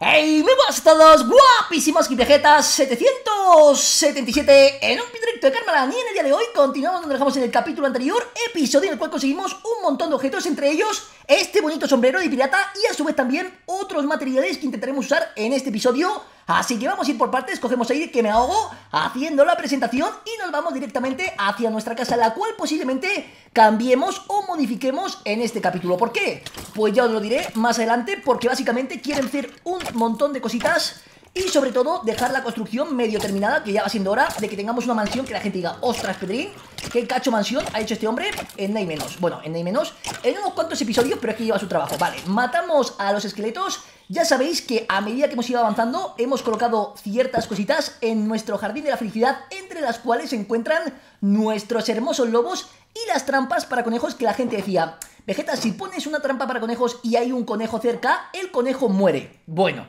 ¡Hey! Muy buenas a todos, guapísimos Kiplejetas 777 en un directo de Carmelán y en el día de hoy continuamos donde dejamos en el capítulo anterior, episodio en el cual conseguimos un montón de objetos, entre ellos este bonito sombrero de pirata y a su vez también otros materiales que intentaremos usar en este episodio Así que vamos a ir por partes, escogemos aire que me ahogo haciendo la presentación y nos vamos directamente hacia nuestra casa, la cual posiblemente cambiemos o modifiquemos en este capítulo. ¿Por qué? Pues ya os lo diré más adelante, porque básicamente quieren hacer un montón de cositas y sobre todo, dejar la construcción medio terminada, que ya va siendo hora de que tengamos una mansión que la gente diga, ostras, Pedrín, qué cacho mansión ha hecho este hombre en neymenos, menos. Bueno, en neymenos menos, en unos cuantos episodios, pero aquí lleva su trabajo. Vale, matamos a los esqueletos. Ya sabéis que a medida que hemos ido avanzando, hemos colocado ciertas cositas en nuestro jardín de la felicidad, entre las cuales se encuentran nuestros hermosos lobos y las trampas para conejos que la gente decía, Vegeta, si pones una trampa para conejos y hay un conejo cerca, el conejo muere. Bueno...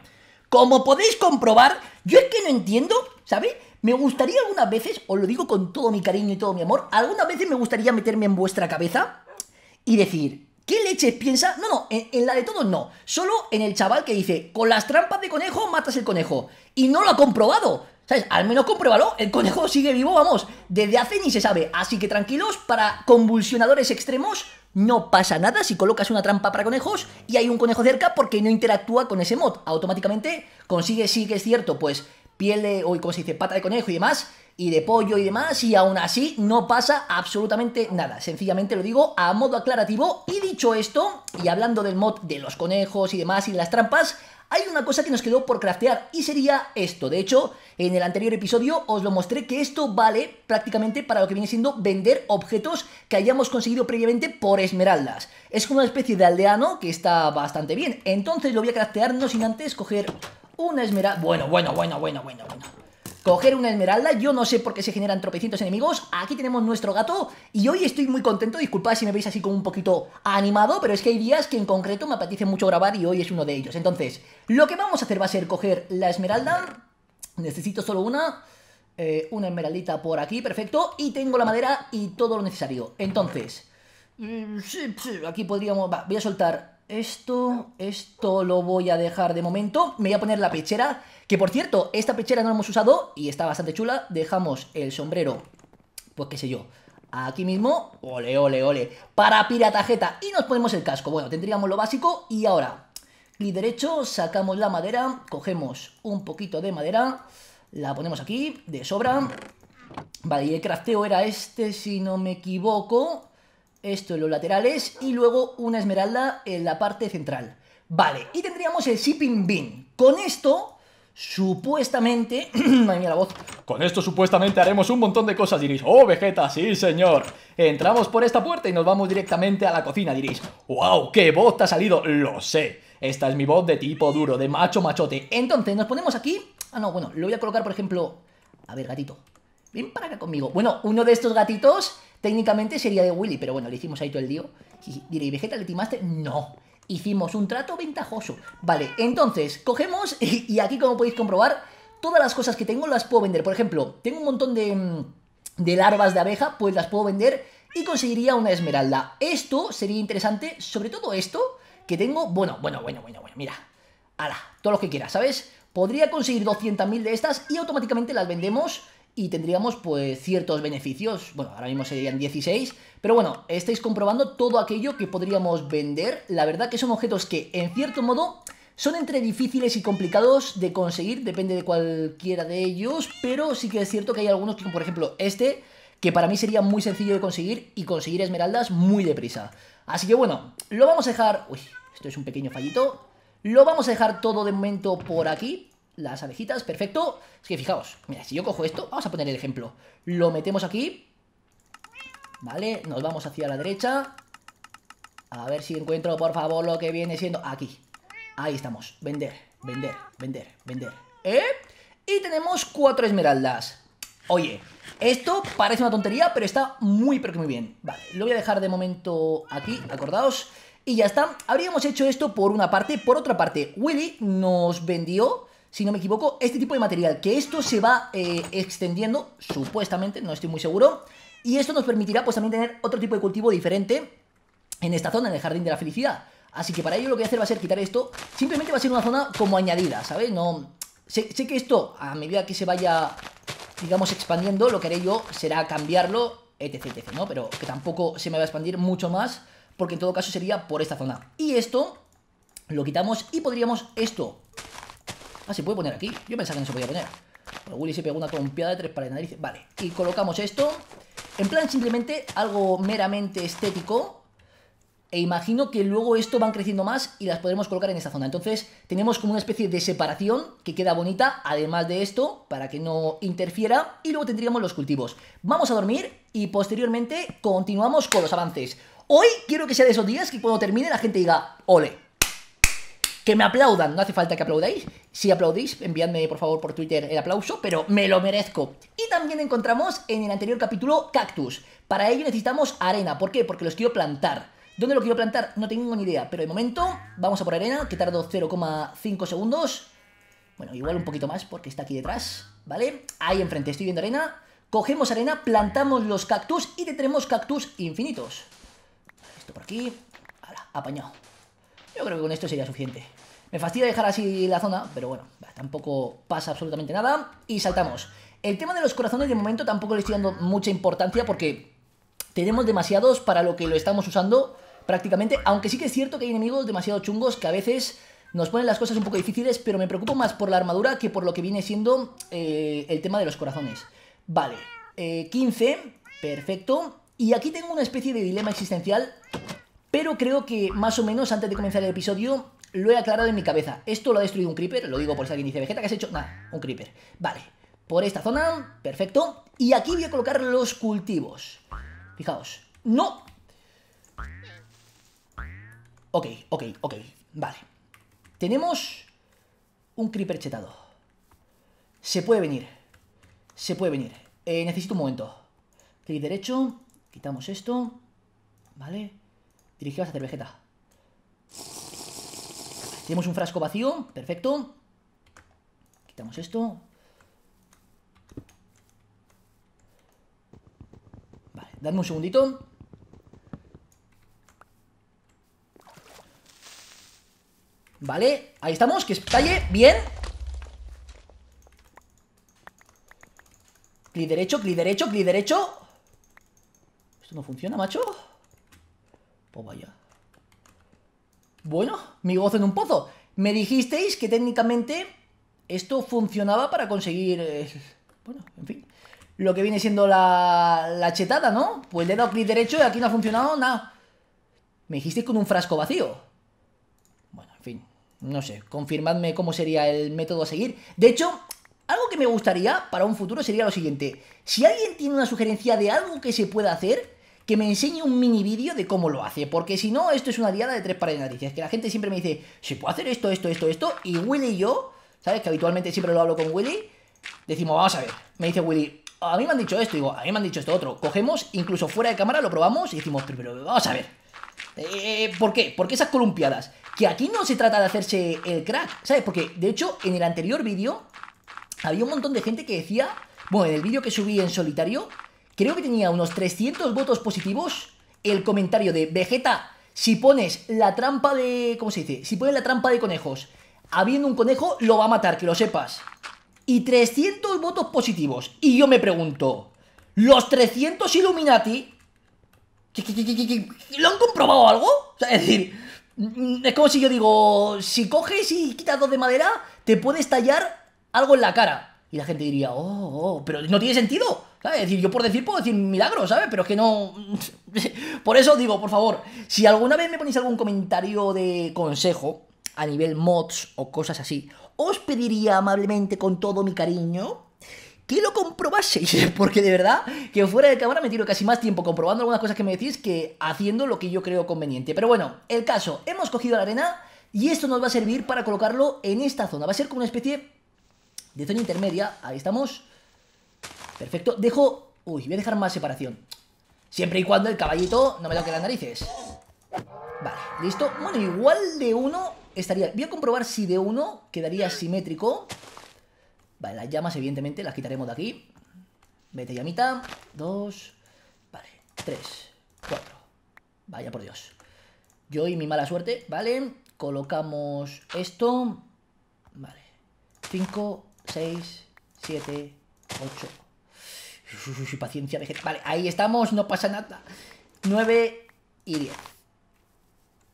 Como podéis comprobar, yo es que no entiendo, ¿sabes?, Me gustaría algunas veces, os lo digo con todo mi cariño y todo mi amor, algunas veces me gustaría meterme en vuestra cabeza y decir, ¿qué leches piensa? No, no, en, la de todos no, solo en el chaval que dice, con las trampas de conejo matas el conejo. Y no lo ha comprobado. ¿Sabes? Al menos compruébalo, el conejo sigue vivo, vamos, desde hace ni se sabe. Así que tranquilos, para convulsionadores extremos, no pasa nada si colocas una trampa para conejos y hay un conejo cerca porque no interactúa con ese mod. Automáticamente consigue, sí que es cierto, pues piel o como se dice, pata de conejo y demás, y de pollo y demás, y aún así no pasa absolutamente nada. Sencillamente lo digo a modo aclarativo. Y dicho esto, y hablando del mod de los conejos y demás y las trampas, hay una cosa que nos quedó por craftear y sería esto. De hecho, en el anterior episodio os lo mostré que esto vale prácticamente para lo que viene siendo vender objetos que hayamos conseguido previamente por esmeraldas. Es como una especie de aldeano que está bastante bien. Entonces lo voy a craftear no sin antes coger una esmeralda... Bueno, bueno, bueno, bueno, bueno, bueno coger una esmeralda. Yo no sé por qué se generan tropecientos enemigos. Aquí tenemos nuestro gato y hoy estoy muy contento. Disculpad si me veis así como un poquito animado, pero es que hay días que en concreto me apetece mucho grabar y hoy es uno de ellos. Entonces, lo que vamos a hacer va a ser coger la esmeralda. Necesito solo una. Eh, una esmeraldita por aquí, perfecto. Y tengo la madera y todo lo necesario. Entonces, mm, aquí podríamos... Va, voy a soltar esto. Esto lo voy a dejar de momento. Me voy a poner la pechera. Que por cierto, esta pechera no la hemos usado y está bastante chula. Dejamos el sombrero, pues qué sé yo, aquí mismo. Ole, ole, ole. Para piratajeta. Y nos ponemos el casco. Bueno, tendríamos lo básico. Y ahora, clic derecho, sacamos la madera. Cogemos un poquito de madera. La ponemos aquí, de sobra. Vale, y el crafteo era este, si no me equivoco. Esto en los laterales. Y luego una esmeralda en la parte central. Vale, y tendríamos el shipping bin. Con esto Supuestamente, la voz, con esto supuestamente haremos un montón de cosas, diréis, oh Vegeta, sí señor. Entramos por esta puerta y nos vamos directamente a la cocina, diréis, wow, qué voz te ha salido, lo sé. Esta es mi voz de tipo duro, de macho machote. Entonces, nos ponemos aquí, ah no, bueno, lo voy a colocar por ejemplo, a ver gatito, ven para acá conmigo. Bueno, uno de estos gatitos técnicamente sería de Willy, pero bueno, le hicimos ahí todo el lío. Diréis, Vegeta, le timaste, no hicimos un trato ventajoso. Vale, entonces, cogemos y, aquí como podéis comprobar, todas las cosas que tengo las puedo vender. Por ejemplo, tengo un montón de, mm, de larvas de abeja, pues las puedo vender y conseguiría una esmeralda. Esto sería interesante, sobre todo esto que tengo... Bueno, bueno, bueno, bueno, bueno, mira. Hala, todo lo que quieras, ¿sabes? Podría conseguir 200.000 de estas y automáticamente las vendemos y tendríamos pues ciertos beneficios, bueno, ahora mismo serían 16, pero bueno, estáis comprobando todo aquello que podríamos vender, la verdad que son objetos que en cierto modo son entre difíciles y complicados de conseguir, depende de cualquiera de ellos, pero sí que es cierto que hay algunos, como por ejemplo este, que para mí sería muy sencillo de conseguir y conseguir esmeraldas muy deprisa. Así que bueno, lo vamos a dejar... Uy, esto es un pequeño fallito. Lo vamos a dejar todo de momento por aquí, las abejitas, perfecto. Es que fijaos, mira, si yo cojo esto, vamos a poner el ejemplo. Lo metemos aquí. Vale, nos vamos hacia la derecha. A ver si encuentro, por favor, lo que viene siendo aquí. Ahí estamos. Vender, vender, vender, vender. ¿Eh? Y tenemos cuatro esmeraldas. Oye, esto parece una tontería, pero está muy, pero que muy bien. Vale, lo voy a dejar de momento aquí, acordaos. Y ya está. Habríamos hecho esto por una parte. Por otra parte, Willy nos vendió si no me equivoco, este tipo de material. Que esto se va eh, extendiendo, supuestamente, no estoy muy seguro. Y esto nos permitirá pues también tener otro tipo de cultivo diferente en esta zona, en el Jardín de la Felicidad. Así que para ello lo que voy a hacer va a ser quitar esto. Simplemente va a ser una zona como añadida, ¿sabes? No... Sé, que esto, a medida que se vaya, digamos, expandiendo, lo que haré yo será cambiarlo, etc, etc, Pero que tampoco se me va a expandir mucho más, porque en todo caso sería por esta zona. Y esto lo quitamos y podríamos esto Ah, se puede poner aquí. Yo pensaba que no se podía poner. Pero Willy se pegó una trompeada de tres para la nariz. Vale, y colocamos esto. En plan, simplemente algo meramente estético. E imagino que luego esto van creciendo más y las podremos colocar en esta zona. Entonces, tenemos como una especie de separación que queda bonita, además de esto, para que no interfiera. Y luego tendríamos los cultivos. Vamos a dormir y posteriormente continuamos con los avances. Hoy quiero que sea de esos días que cuando termine la gente diga, ole, que me aplaudan, no hace falta que aplaudáis. Si aplaudís, enviadme por favor por Twitter el aplauso, pero me lo merezco. Y también encontramos en el anterior capítulo cactus. Para ello necesitamos arena. ¿Por qué? Porque los quiero plantar. ¿Dónde lo quiero plantar? No tengo ni idea, pero de momento vamos a por arena, que tardo 0,5 segundos. Bueno, igual un poquito más porque está aquí detrás, ¿vale? Ahí enfrente estoy viendo arena. Cogemos arena, plantamos los cactus y tenemos cactus infinitos. Esto por aquí. Ahora, apañado. Yo creo que con esto sería suficiente. Me fastidia dejar así la zona, pero bueno, tampoco pasa absolutamente nada. Y saltamos. El tema de los corazones de momento tampoco le estoy dando mucha importancia porque tenemos demasiados para lo que lo estamos usando prácticamente. Aunque sí que es cierto que hay enemigos demasiado chungos que a veces nos ponen las cosas un poco difíciles, pero me preocupo más por la armadura que por lo que viene siendo eh, el tema de los corazones. Vale, 15, eh, perfecto. Y aquí tengo una especie de dilema existencial, pero creo que más o menos antes de comenzar el episodio lo he aclarado en mi cabeza. Esto lo ha destruido un creeper, lo digo por si alguien dice, Vegeta, que has hecho? Nada, un creeper. Vale, por esta zona, perfecto. Y aquí voy a colocar los cultivos. Fijaos. ¡No! Ok, ok, ok, vale. Tenemos un creeper chetado. Se puede venir. Se puede venir. Eh, necesito un momento. Clic derecho, quitamos esto. Vale. dirigidos a hacer Vegeta. Tenemos un frasco vacío, perfecto. Quitamos esto. Vale, dadme un segundito. Vale, ahí estamos, que estalle, bien Clic derecho, clic derecho, clic derecho Esto no funciona, macho Pues vaya bueno, mi gozo en un pozo. Me dijisteis que técnicamente esto funcionaba para conseguir, eh, bueno, en fin, lo que viene siendo la, la chetada, ¿no? Pues le he dado clic derecho y aquí no ha funcionado nada. Me dijisteis con un frasco vacío. Bueno, en fin, no sé, confirmadme cómo sería el método a seguir. De hecho, algo que me gustaría para un futuro sería lo siguiente. Si alguien tiene una sugerencia de algo que se pueda hacer, que me enseñe un mini vídeo de cómo lo hace, porque si no, esto es una diada de tres pares de narices, que la gente siempre me dice, Si puede hacer esto, esto, esto, esto, y Willy y yo, ¿sabes? Que habitualmente siempre lo hablo con Willy, decimos, vamos a ver, me dice Willy, a mí me han dicho esto, digo, a mí me han dicho esto otro, cogemos, incluso fuera de cámara lo probamos y decimos, pero, vamos a ver, eh, ¿por qué? porque esas columpiadas? Que aquí no se trata de hacerse el crack, ¿sabes? Porque, de hecho, en el anterior vídeo había un montón de gente que decía, bueno, en el vídeo que subí en solitario, creo que tenía unos 300 votos positivos, el comentario de Vegeta, si pones la trampa de... ¿Cómo se dice? Si pones la trampa de conejos habiendo un conejo, lo va a matar, que lo sepas. Y 300 votos positivos. Y yo me pregunto, ¿los 300 Illuminati... ¿Lo han comprobado algo? es decir, mm, es como si yo digo, si coges y quitas dos de madera, te puedes tallar algo en la cara. Y la gente diría, oh, oh, pero no tiene sentido. ¿sabes? decir, yo por decir puedo decir milagro, ¿sabes? Pero es que no. por eso digo, por favor, si alguna vez me ponéis algún comentario de consejo a nivel mods o cosas así, os pediría amablemente con todo mi cariño que lo comprobaseis, porque de verdad que fuera de cámara me tiro casi más tiempo comprobando algunas cosas que me decís que haciendo lo que yo creo conveniente. Pero bueno, el caso, hemos cogido la arena y esto nos va a servir para colocarlo en esta zona. Va a ser como una especie de zona intermedia. Ahí estamos. Perfecto. Dejo... Uy, voy a dejar más separación. Siempre y cuando el caballito no me lo las narices. Vale, listo. Bueno, igual de uno estaría... Voy a comprobar si de uno quedaría simétrico. Vale, las llamas, evidentemente, las quitaremos de aquí. Vete, llamita. Dos. Vale, tres. Cuatro. Vaya por Dios. Yo y mi mala suerte, ¿vale? Colocamos esto. Vale. Cinco. 6, 7, 8. Paciencia de Vale, ahí estamos, no pasa nada. 9 y 10.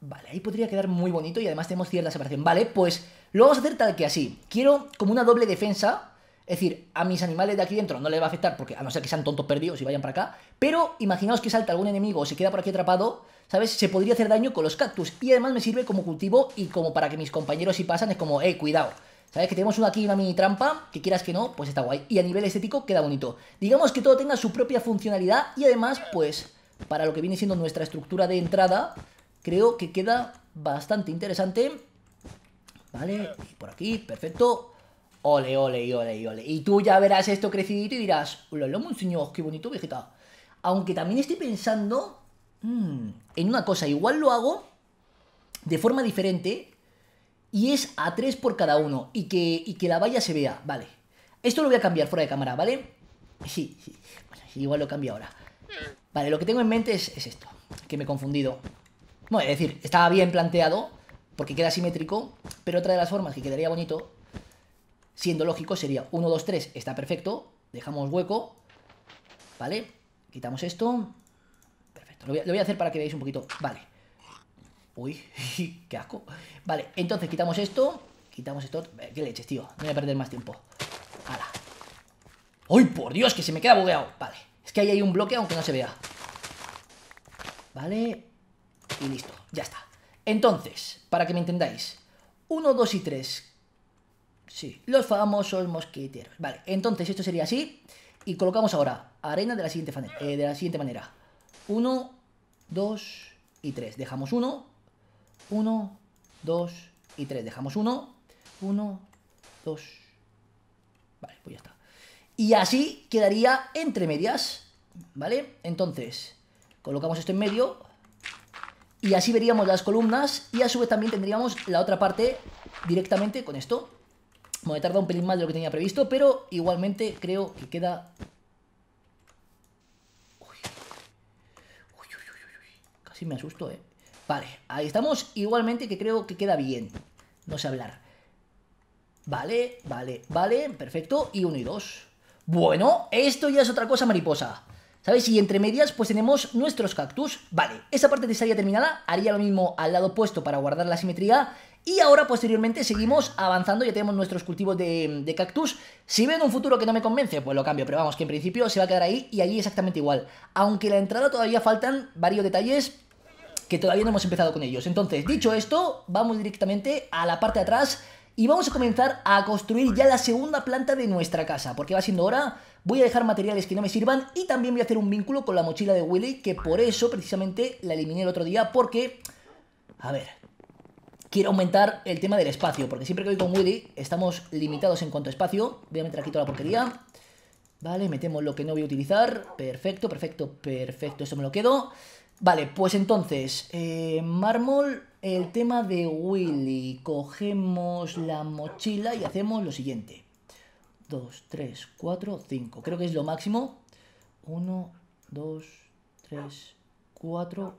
Vale, ahí podría quedar muy bonito y además tenemos cierta separación. Vale, pues lo vamos a hacer tal que así. Quiero como una doble defensa. Es decir, a mis animales de aquí dentro no les va a afectar porque a no ser que sean tontos perdidos y vayan para acá. Pero imaginaos que salta algún enemigo o se queda por aquí atrapado. ¿Sabes? Se podría hacer daño con los cactus. Y además me sirve como cultivo y como para que mis compañeros si pasan es como, eh, cuidado. ¿Sabes? Que tenemos una aquí una mini trampa, que quieras que no, pues está guay. Y a nivel estético queda bonito. Digamos que todo tenga su propia funcionalidad y además, pues, para lo que viene siendo nuestra estructura de entrada, creo que queda bastante interesante. Vale, por aquí, perfecto. Ole, ole, y ole, ole. Y tú ya verás esto crecidito y dirás, lo monseñor, qué bonito, vegeta. Aunque también estoy pensando mm, en una cosa, igual lo hago de forma diferente y es a 3 por cada uno y que, y que la valla se vea, vale. Esto lo voy a cambiar fuera de cámara, ¿vale? Sí, sí. igual lo cambio ahora. Vale, lo que tengo en mente es, esto, que me he confundido. Bueno, es decir, estaba bien planteado, porque queda simétrico, pero otra de las formas que quedaría bonito, siendo lógico, sería 1, 2, 3, está perfecto, dejamos hueco, ¿vale? Quitamos esto, perfecto, lo voy a hacer para que veáis un poquito, vale. Uy, qué asco. Vale, entonces quitamos esto. Quitamos esto. Eh, ¿Qué leches, tío? No voy a perder más tiempo. ¡Hala! ¡Uy, por Dios, que se me queda bugueado! Vale, es que ahí hay un bloque aunque no se vea. Vale, y listo, ya está. Entonces, para que me entendáis, 1, 2 y 3. Sí, los famosos mosqueteros Vale, entonces esto sería así. Y colocamos ahora arena de la siguiente, eh, de la siguiente manera. 1, 2 y 3. Dejamos 1, 1, 2 y 3. Dejamos 1, 1, 2. Vale, pues ya está. Y así quedaría entre medias, ¿vale? Entonces, colocamos esto en medio y así veríamos las columnas y a su vez también tendríamos la otra parte directamente con esto. Me he tardado un pelín más de lo que tenía previsto, pero igualmente creo que queda... Uy, uy, uy, uy. Casi me asusto, ¿eh? Vale, ahí estamos. Igualmente que creo que queda bien. No sé hablar. Vale, vale, vale. Perfecto. Y uno y dos. Bueno, esto ya es otra cosa mariposa. ¿Sabes? Y entre medias, pues tenemos nuestros cactus. Vale, esa parte estaría terminada. Haría lo mismo al lado opuesto para guardar la simetría. Y ahora, posteriormente, seguimos avanzando. Ya tenemos nuestros cultivos de, de cactus. Si veo en un futuro que no me convence, pues lo cambio. Pero vamos, que en principio se va a quedar ahí y allí exactamente igual. Aunque la entrada todavía faltan varios detalles que todavía no hemos empezado con ellos. Entonces, dicho esto, vamos directamente a la parte de atrás y vamos a comenzar a construir ya la segunda planta de nuestra casa, porque va siendo hora, voy a dejar materiales que no me sirvan y también voy a hacer un vínculo con la mochila de Willy, que por eso precisamente la eliminé el otro día, porque, a ver, quiero aumentar el tema del espacio, porque siempre que voy con Willy estamos limitados en cuanto a espacio, voy a meter aquí toda la porquería, vale, metemos lo que no voy a utilizar, perfecto, perfecto, perfecto, esto me lo quedo... Vale, pues entonces, eh, mármol, el tema de Willy. Cogemos la mochila y hacemos lo siguiente. 2, 3, 4, 5. Creo que es lo máximo. 1, 2, 3, 4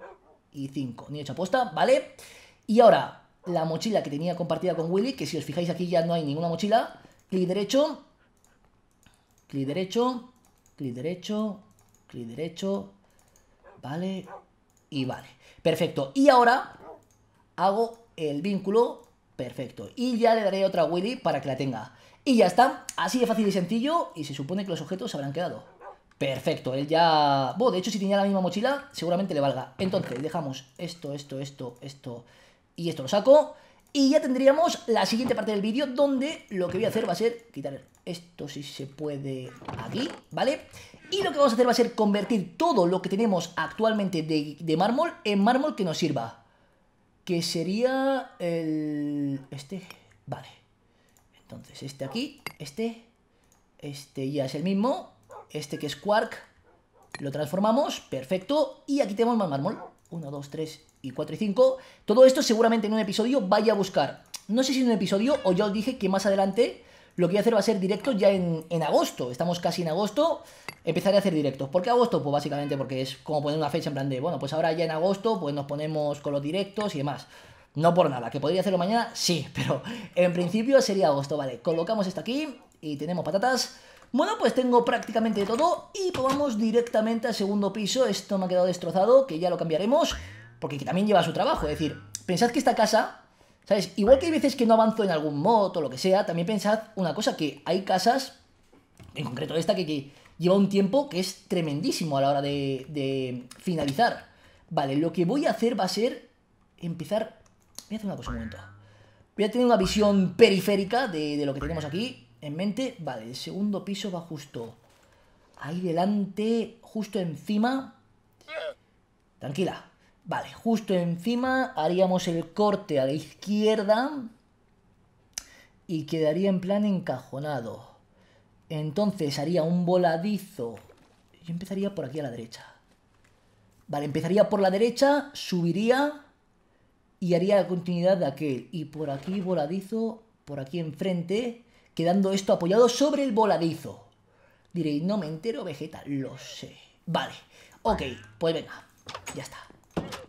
y 5. Ni hecha aposta, ¿vale? Y ahora, la mochila que tenía compartida con Willy, que si os fijáis aquí ya no hay ninguna mochila. Clic derecho, clic derecho, clic derecho, clic derecho, ¿vale? y vale. Perfecto. Y ahora hago el vínculo. Perfecto. Y ya le daré otra Willy para que la tenga. Y ya está. Así de fácil y sencillo. Y se supone que los objetos se habrán quedado. Perfecto. Él ya... Bueno, de hecho, si tenía la misma mochila, seguramente le valga. Entonces, dejamos esto, esto, esto, esto y esto lo saco. Y ya tendríamos la siguiente parte del vídeo donde lo que voy a hacer va a ser quitar esto si se puede aquí, ¿vale? Y lo que vamos a hacer va a ser convertir todo lo que tenemos actualmente de, mármol en mármol que nos sirva. Que sería el... este... Vale. Entonces, este aquí, este, este ya es el mismo, este que es quark, lo transformamos, perfecto, y aquí tenemos más mármol. 1, 2, 3 y 4 y 5. Todo esto seguramente en un episodio vaya a buscar. No sé si en un episodio o ya os dije que más adelante lo que voy a hacer va a ser directo ya en, agosto. Estamos casi en agosto. Empezaré a hacer directos. ¿Por qué agosto? Pues básicamente porque es como poner una fecha en plan de, bueno, pues ahora ya en agosto pues nos ponemos con los directos y demás. No por nada, que podría hacerlo mañana, sí, pero en principio sería agosto, vale. Colocamos esto aquí y tenemos patatas. Bueno, pues tengo prácticamente todo y vamos directamente al segundo piso. Esto me ha quedado destrozado, que ya lo cambiaremos, porque también lleva su trabajo. Es decir, pensad que esta casa ¿Sabes? Igual que hay veces que no avanzo en algún modo o lo que sea, también pensad una cosa, que hay casas, en concreto esta, que, lleva un tiempo que es tremendísimo a la hora de, finalizar. Vale, lo que voy a hacer va a ser empezar... Voy a hacer una cosa un momento. Voy a tener una visión periférica de, de lo que tenemos aquí en mente. Vale, el segundo piso va justo ahí delante, justo encima. Tranquila, Vale, justo encima haríamos el corte a la izquierda y quedaría en plan encajonado. Entonces haría un voladizo y empezaría por aquí a la derecha. Vale, empezaría por la derecha, subiría y haría la continuidad de aquel. Y por aquí voladizo, por aquí enfrente, quedando esto apoyado sobre el voladizo. Diréis, no me entero, Vegeta, lo sé. Vale, ok, pues venga, ya está.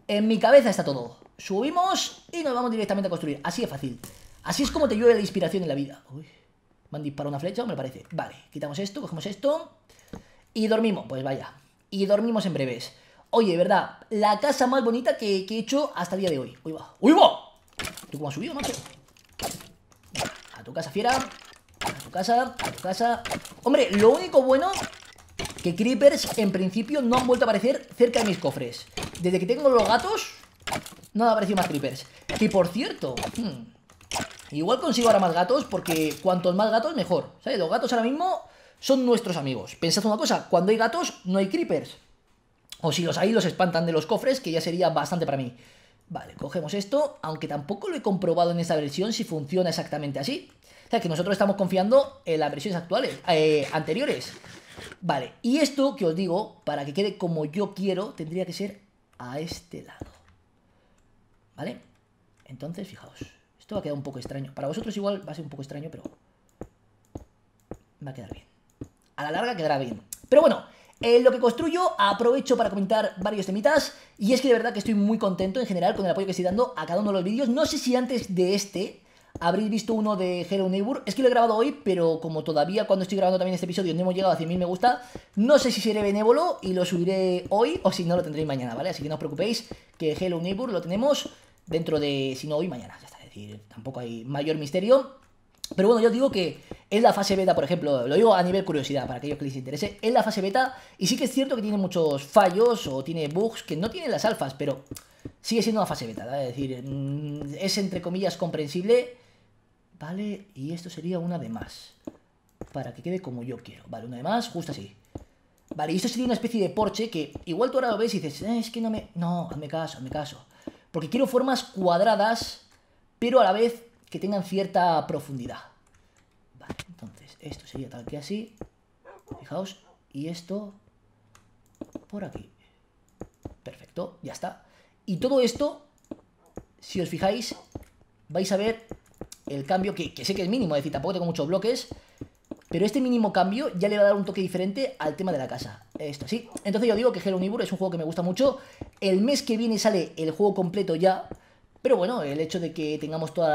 En mi cabeza está todo. Subimos y nos vamos directamente a construir. Así es fácil. Así es como te llueve la inspiración en la vida. Uy, me han disparado una flecha, me parece. Vale, quitamos esto, cogemos esto. Y dormimos, pues vaya. Y dormimos en breves. Oye, de verdad, la casa más bonita que, he hecho hasta el día de hoy. Uy, va. ¡Uy, va! ¿Tú cómo has subido, macho? A tu casa, fiera. A tu casa, a tu casa. Hombre, lo único bueno... Que creepers, en principio, no han vuelto a aparecer cerca de mis cofres. Desde que tengo los gatos, No nada aparecido más creepers. Y por cierto, hmm, igual consigo ahora más gatos porque cuantos más gatos mejor. ¿Sabes? Los gatos ahora mismo son nuestros amigos. Pensad una cosa, cuando hay gatos no hay creepers. O si los hay, los espantan de los cofres, que ya sería bastante para mí. Vale, cogemos esto, aunque tampoco lo he comprobado en esta versión si funciona exactamente así. O sea, que nosotros estamos confiando en las versiones actuales, eh, anteriores. Vale, y esto que os digo, para que quede como yo quiero, tendría que ser a este lado. ¿Vale? Entonces, fijaos. Esto va a quedar un poco extraño. Para vosotros igual va a ser un poco extraño, pero va a quedar bien. A la larga quedará bien. Pero bueno, en lo que construyo aprovecho para comentar varios temitas y es que de verdad que estoy muy contento en general con el apoyo que estoy dando a cada uno de los vídeos. No sé si antes de este habréis visto uno de Hello Neighbor. Es que lo he grabado hoy, pero como todavía cuando estoy grabando también este episodio no hemos llegado a 100.000 me gusta, no sé si seré benévolo y lo subiré hoy o si no lo tendréis mañana, ¿vale? Así que no os preocupéis que Hello Neighbor lo tenemos dentro de, si no hoy, mañana. Ya está, es decir, tampoco hay mayor misterio. Pero bueno, yo digo que es la fase beta, por ejemplo, lo digo a nivel curiosidad para aquellos que les interese, es la fase beta y sí que es cierto que tiene muchos fallos o tiene bugs que no tienen las alfas, pero sigue siendo una fase beta, ¿vale? es decir, mm, es entre comillas comprensible ¿vale? Y esto sería una de más, para que quede como yo quiero, ¿vale? Una de más, justo así. Vale, y esto sería una especie de porche que igual tú ahora lo ves y dices, eh, es que no me... No, hazme caso, hazme caso. Porque quiero formas cuadradas, pero a la vez que tengan cierta profundidad. Vale, entonces esto sería tal que así. Fijaos, y esto por aquí. Perfecto, ya está. Y todo esto, si os fijáis, vais a ver el cambio, que, sé que es mínimo, es decir, tampoco tengo muchos bloques, pero este mínimo cambio ya le va a dar un toque diferente al tema de la casa. Esto, sí. Entonces yo digo que Hello unibur es un juego que me gusta mucho. El mes que viene sale el juego completo ya. Pero bueno, el hecho de que tengamos todas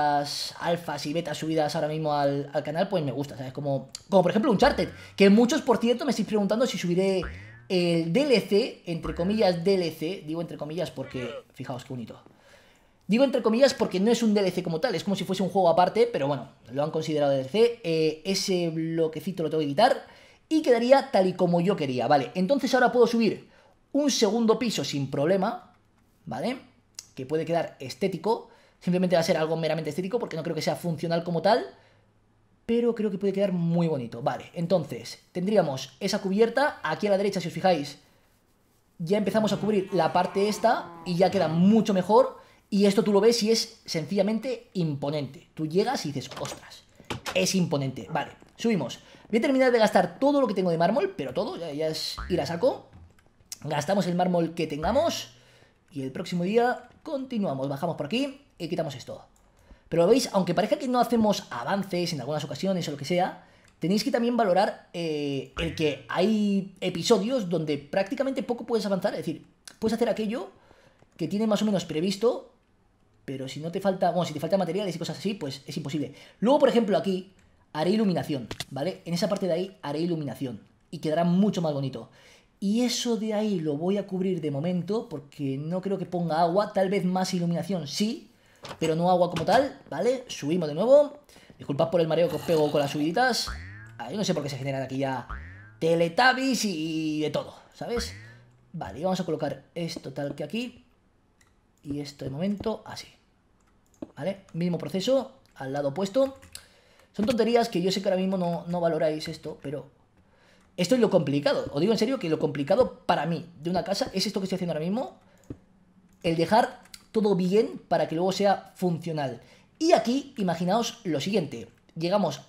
las alfas y betas subidas ahora mismo al, canal, pues me gusta, ¿sabes? Como, como por ejemplo un Uncharted, que muchos, por cierto, me estoy preguntando si subiré el DLC, entre comillas DLC, digo entre comillas porque, fijaos qué bonito, Digo entre comillas porque no es un DLC como tal, es como si fuese un juego aparte, pero bueno, lo han considerado DLC. Eh, ese bloquecito lo tengo que quitar y quedaría tal y como yo quería, ¿vale? Entonces ahora puedo subir un segundo piso sin problema, ¿vale? Que puede quedar estético, simplemente va a ser algo meramente estético porque no creo que sea funcional como tal, pero creo que puede quedar muy bonito. Vale, entonces tendríamos esa cubierta, aquí a la derecha si os fijáis, ya empezamos a cubrir la parte esta y ya queda mucho mejor. Y esto tú lo ves y es sencillamente imponente. Tú llegas y dices, ostras, es imponente. Vale, subimos. Voy a terminar de gastar todo lo que tengo de mármol, pero todo, ya, ya es ir a saco. Gastamos el mármol que tengamos y el próximo día continuamos. Bajamos por aquí y quitamos esto. Pero veis, aunque parezca que no hacemos avances en algunas ocasiones o lo que sea, tenéis que también valorar eh, el que hay episodios donde prácticamente poco puedes avanzar. Es decir, puedes hacer aquello que tiene más o menos previsto pero si no te falta, bueno, si te falta materiales y cosas así, pues es imposible. Luego, por ejemplo, aquí haré iluminación, ¿vale? En esa parte de ahí haré iluminación y quedará mucho más bonito. Y eso de ahí lo voy a cubrir de momento porque no creo que ponga agua, tal vez más iluminación, sí, pero no agua como tal, ¿vale? Subimos de nuevo. Disculpad por el mareo que os pego con las subiditas. Yo no sé por qué se generan aquí ya teletabis y de todo, ¿sabes? Vale, y vamos a colocar esto tal que aquí y esto de momento así. ¿Vale? Mismo proceso, al lado opuesto. Son tonterías que yo sé que ahora mismo no, no valoráis esto, pero esto es lo complicado. Os digo en serio que lo complicado para mí de una casa es esto que estoy haciendo ahora mismo. El dejar todo bien para que luego sea funcional. Y aquí, imaginaos lo siguiente. Llegamos...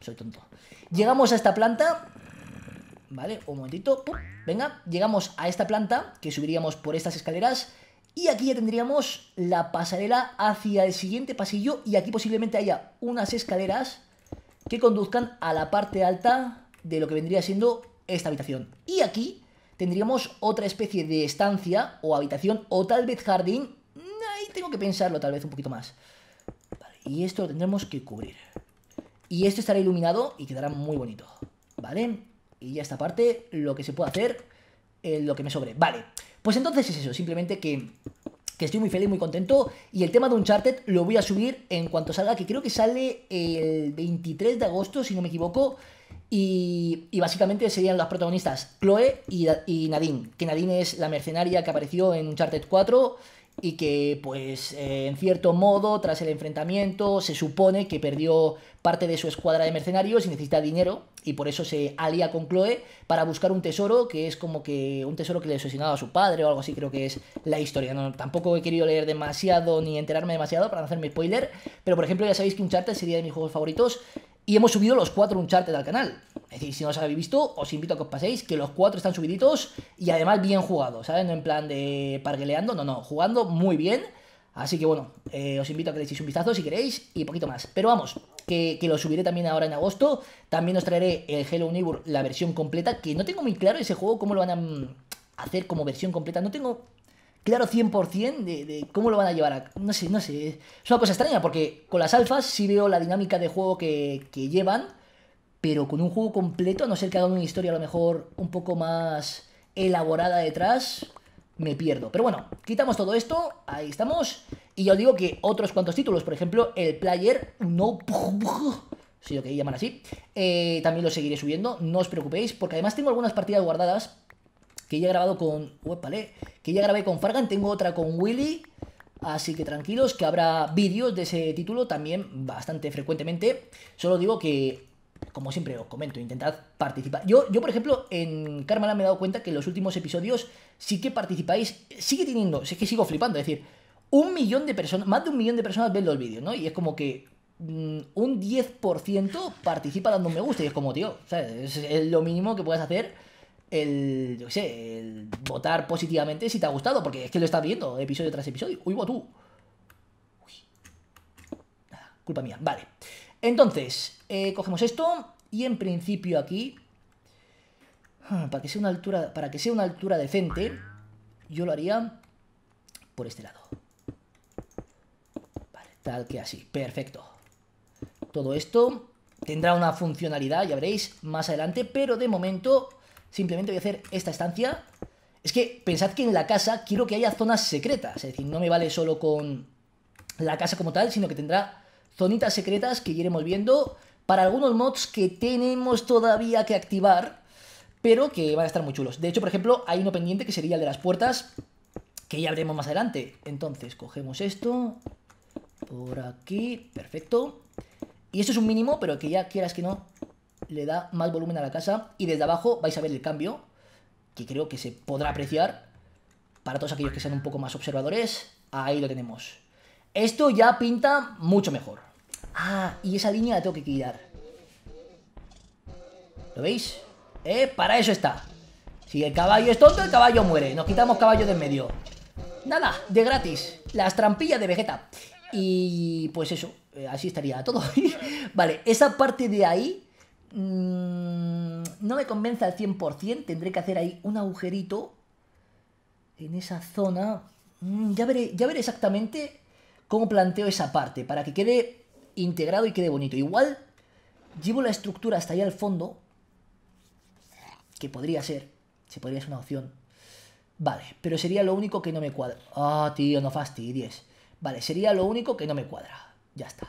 Soy tonto. Llegamos a esta planta ¿vale? Un momentito, venga, llegamos a esta planta, que subiríamos por estas escaleras, y aquí ya tendríamos la pasarela hacia el siguiente pasillo, y aquí posiblemente haya unas escaleras que conduzcan a la parte alta de lo que vendría siendo esta habitación. Y aquí tendríamos otra especie de estancia o habitación o tal vez jardín. Ahí tengo que pensarlo tal vez un poquito más. y esto lo tendremos que cubrir. Y esto estará iluminado y quedará muy bonito. ¿Vale? Y ya esta parte, lo que se puede hacer, lo que me sobre. Vale, pues entonces es eso, simplemente que, que, estoy muy feliz, muy contento. Y el tema de Uncharted lo voy a subir en cuanto salga, que creo que sale el 23 de agosto, si no me equivoco. Y, y básicamente serían las protagonistas Chloe y, y Nadine, que Nadine es la mercenaria que apareció en Uncharted 4 y que pues eh, en cierto modo tras el enfrentamiento se supone que perdió parte de su escuadra de mercenarios y necesita dinero y por eso se alía con Chloe para buscar un tesoro que es como que un tesoro que le asesinaba a su padre o algo así creo que es la historia no, tampoco he querido leer demasiado ni enterarme demasiado para no hacerme spoiler pero por ejemplo ya sabéis que Uncharted sería de mis juegos favoritos y hemos subido los cuatro Uncharted al canal. Es decir, si no os habéis visto, os invito a que os paséis, que los cuatro están subiditos y además bien jugados, ¿sabes? No en plan de pargueleando, no, no, jugando muy bien. Así que bueno, eh, os invito a que le echéis un vistazo si queréis y poquito más. Pero vamos, que, que, lo subiré también ahora en agosto. También os traeré el Hello Neighbor, la versión completa, que no tengo muy claro ese juego, cómo lo van a mm, hacer como versión completa. No tengo claro 100% de, cómo lo van a llevar a... No sé, no sé. Es una cosa extraña porque con las alfas sí veo la dinámica de juego que, llevan, pero con un juego completo, a no ser que hagan una historia a lo mejor un poco más elaborada detrás, me pierdo. Pero bueno, quitamos todo esto, ahí estamos. Y ya os digo que otros cuantos títulos, por ejemplo, el player no... Si lo que llaman así. Eh, también lo seguiré subiendo, no os preocupéis, porque además tengo algunas partidas guardadas que ya he grabado con... que ya grabé con Fargan, tengo otra con Willy, así que tranquilos que habrá vídeos de ese título también bastante frecuentemente. Solo digo que, como siempre os comento, intentad participar. Yo, yo por ejemplo, en Carmela me he dado cuenta que en los últimos episodios sí que participáis, sigue teniendo, es que sigo flipando, es decir, un millón de personas, más de un millón de personas ven los vídeos, ¿no? Y es como que mm, un 10% participa dando un me gusta y es como, tío, Es, lo mínimo que puedes hacer el, yo sé, el votar positivamente si te ha gustado, porque es que lo estás viendo episodio tras episodio. Uy, tú. culpa mía. Vale. Entonces, eh, cogemos esto y en principio aquí, ah, para que sea una altura, para que sea una altura decente, yo lo haría por este lado. Vale, tal que así. Perfecto. Todo esto tendrá una funcionalidad, ya veréis, más adelante, pero de momento Simplemente voy a hacer esta estancia. Es que pensad que en la casa quiero que haya zonas secretas. Es decir, no me vale solo con la casa como tal, sino que tendrá zonitas secretas que iremos viendo para algunos mods que tenemos todavía que activar, pero que van a estar muy chulos. De hecho, por ejemplo, hay uno pendiente que sería el de las puertas, que ya veremos más adelante. Entonces, cogemos esto por aquí, perfecto. Y esto es un mínimo, pero que ya quieras que no, le da más volumen a la casa. Y desde abajo vais a ver el cambio, que creo que se podrá apreciar. Para todos aquellos que sean un poco más observadores, ahí lo tenemos. Esto ya pinta mucho mejor. Ah, y esa línea la tengo que quitar. ¿Lo veis? Eh, para eso está. Si el caballo es tonto, el caballo muere. Nos quitamos caballo de en medio. Nada, de gratis. Las trampillas de Vegeta. Y pues eso, eh, así estaría todo. vale, esa parte de ahí Mm, no me convence al 100%, tendré que hacer ahí un agujerito en esa zona. Mm, ya, veré, ya exactamente cómo planteo esa parte, para que quede integrado y quede bonito. Igual llevo la estructura hasta ahí al fondo, que podría ser, se podría ser una opción. Vale, pero sería lo único que no me cuadra. Ah, tío, no fastidies. Vale, sería lo único que no me cuadra. Ya está.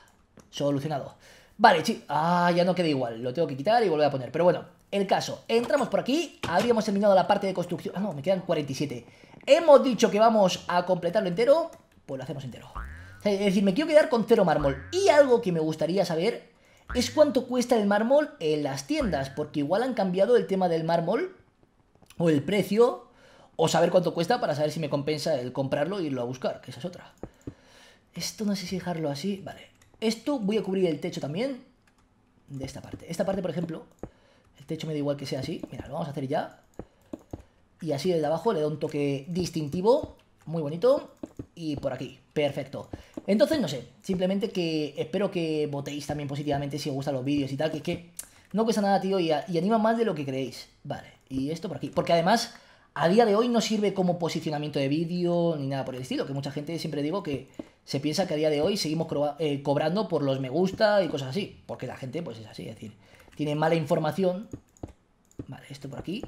Solucionado. Vale, sí. Ah, ya no queda igual. Lo tengo que quitar y volver a poner. Pero bueno, el caso. Entramos por aquí. Habríamos terminado la parte de construcción. Ah, no, me quedan 47. Hemos dicho que vamos a completarlo entero. Pues lo hacemos entero. Eh, es decir, me quiero quedar con cero mármol. Y algo que me gustaría saber es cuánto cuesta el mármol en las tiendas. Porque igual han cambiado el tema del mármol. O el precio. O saber cuánto cuesta para saber si me compensa el comprarlo y e irlo a buscar. Que esa es otra. Esto no sé si dejarlo así. Vale. Esto voy a cubrir el techo también de esta parte. Esta parte, por ejemplo, el techo me da igual que sea así. Mira, lo vamos a hacer ya. Y así de abajo le da un toque distintivo, muy bonito. Y por aquí, perfecto. Entonces, no sé, simplemente que espero que votéis también positivamente si os gustan los vídeos y tal, que es que no cuesta nada, tío, y anima más de lo que creéis. Vale, y esto por aquí. Porque además, a día de hoy no sirve como posicionamiento de vídeo ni nada por el estilo, que mucha gente siempre digo que se piensa que a día de hoy seguimos eh, cobrando por los me gusta y cosas así, porque la gente pues es así, es decir, tiene mala información, vale, esto por aquí,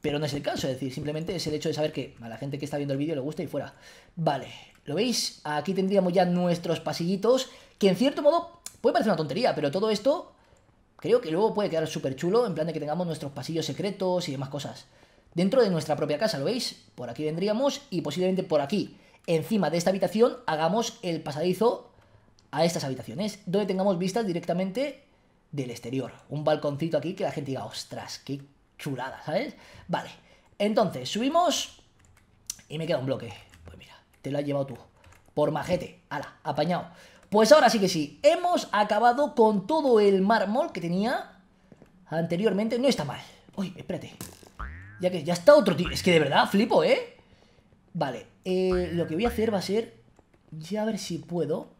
pero no es el caso, es decir, simplemente es el hecho de saber que a la gente que está viendo el vídeo le gusta y fuera. Vale, ¿lo veis? Aquí tendríamos ya nuestros pasillitos, que en cierto modo puede parecer una tontería, pero todo esto creo que luego puede quedar súper chulo, en plan de que tengamos nuestros pasillos secretos y demás cosas. Dentro de nuestra propia casa, ¿lo veis? Por aquí vendríamos y posiblemente por aquí encima de esta habitación hagamos el pasadizo a estas habitaciones, donde tengamos vistas directamente del exterior. Un balconcito aquí que la gente diga, ostras, qué chulada, ¿sabes? Vale, entonces subimos y me queda un bloque. Pues mira, te lo has llevado tú. Por majete, ala, apañado. Pues ahora sí que sí, hemos acabado con todo el mármol que tenía anteriormente. No está mal. Uy, espérate. Ya que ya está otro tío. Es que de verdad flipo, ¿eh? Vale, eh, lo que voy a hacer va a ser... Ya a ver si puedo...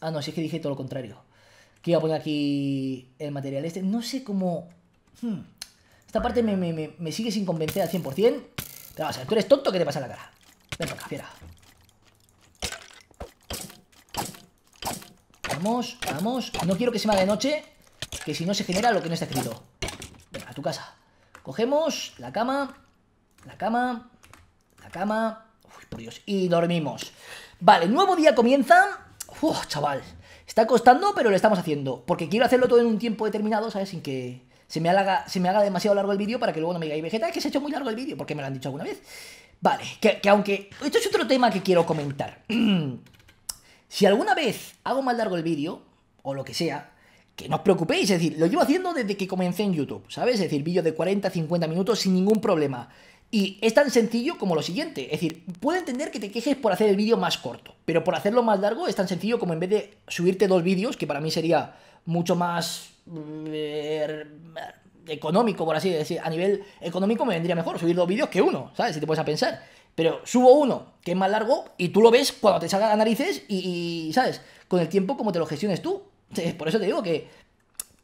Ah, no, si es que dije todo lo contrario. Que iba a poner aquí el material este. No sé cómo... Hmm, esta parte me, sigue sin convencer al 100%. Pero vas a ver, tú eres tonto, ¿qué te pasa la cara? Ven acá, Vamos, vamos. No quiero que se me haga de noche, que si no se genera lo que no está escrito. Venga, a tu casa. Cogemos la cama, la cama, la cama, y dormimos. Vale, nuevo día comienza. Uf, chaval. Está costando, pero lo estamos haciendo. Porque quiero hacerlo todo en un tiempo determinado, ¿sabes? Sin que se me haga, demasiado largo el vídeo para que luego no me digáis, Vegeta, que se ha hecho muy largo el vídeo, porque me lo han dicho alguna vez. Vale, que, que aunque... Esto es otro tema que quiero comentar. si alguna vez hago más largo el vídeo, o lo que sea, que no os preocupéis, es decir, lo llevo haciendo desde que comencé en YouTube, ¿sabes? Es decir, vídeos de 40, 50 minutos sin ningún problema. Y es tan sencillo como lo siguiente, es decir, puedo entender que te quejes por hacer el vídeo más corto, pero por hacerlo más largo es tan sencillo como en vez de subirte dos vídeos, que para mí sería mucho más mm, er, económico, por así decir, a nivel económico me vendría mejor subir dos vídeos que uno, ¿sabes? Si te puedes a pensar. Pero subo uno, que es más largo, y tú lo ves cuando te salga las narices y, y, ¿sabes? Con el tiempo como te lo gestiones tú. Por eso te digo que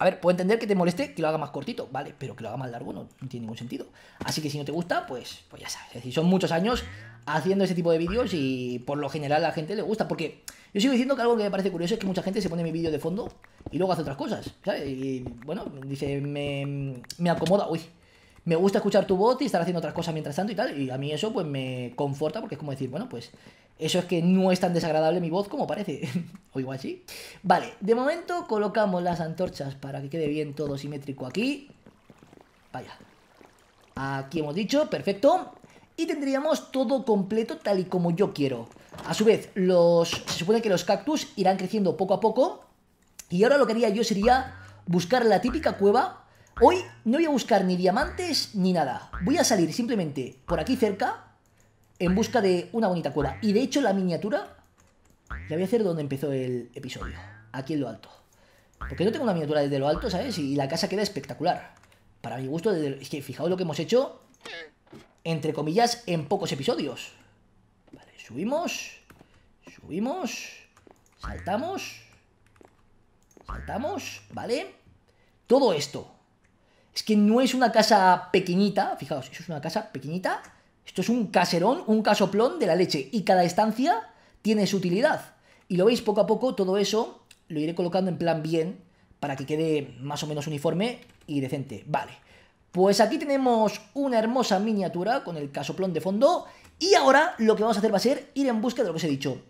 a ver, puedo entender que te moleste que lo haga más cortito, ¿vale? Pero que lo haga más largo no, tiene ningún sentido. Así que si no te gusta, pues, pues, ya sabes. Es decir, son muchos años haciendo ese tipo de vídeos y por lo general a la gente le gusta. Porque yo sigo diciendo que algo que me parece curioso es que mucha gente se pone mi vídeo de fondo y luego hace otras cosas, ¿sabes? Y bueno, dice, me, me acomoda, uy, me gusta escuchar tu voz y estar haciendo otras cosas mientras tanto y tal. Y a mí eso pues me conforta porque es como decir, bueno, pues eso es que no es tan desagradable mi voz como parece. o igual sí. Vale, de momento colocamos las antorchas para que quede bien todo simétrico aquí. Vaya. Aquí hemos dicho, perfecto. Y tendríamos todo completo tal y como yo quiero. A su vez, los, se supone que los cactus irán creciendo poco a poco. Y ahora lo que haría yo sería buscar la típica cueva. Hoy no voy a buscar ni diamantes ni nada. Voy a salir simplemente por aquí cerca en busca de una bonita cueva Y de hecho la miniatura Ya voy a hacer donde empezó el episodio, aquí en lo alto. Porque no tengo una miniatura desde lo alto, ¿sabes? Y la casa queda espectacular. Para mi gusto, es que fijaos lo que hemos hecho, entre comillas, en pocos episodios. Vale, subimos, subimos, saltamos, saltamos, ¿vale? Todo esto. Es que no es una casa pequeñita, fijaos, eso es una casa pequeñita, esto es un caserón, un casoplón de la leche. Y cada estancia tiene su utilidad. Y lo veis poco a poco, todo eso lo iré colocando en plan bien para que quede más o menos uniforme y decente. Vale. Pues aquí tenemos una hermosa miniatura con el casoplón de fondo. Y ahora lo que vamos a hacer va a ser ir en busca de lo que os he dicho.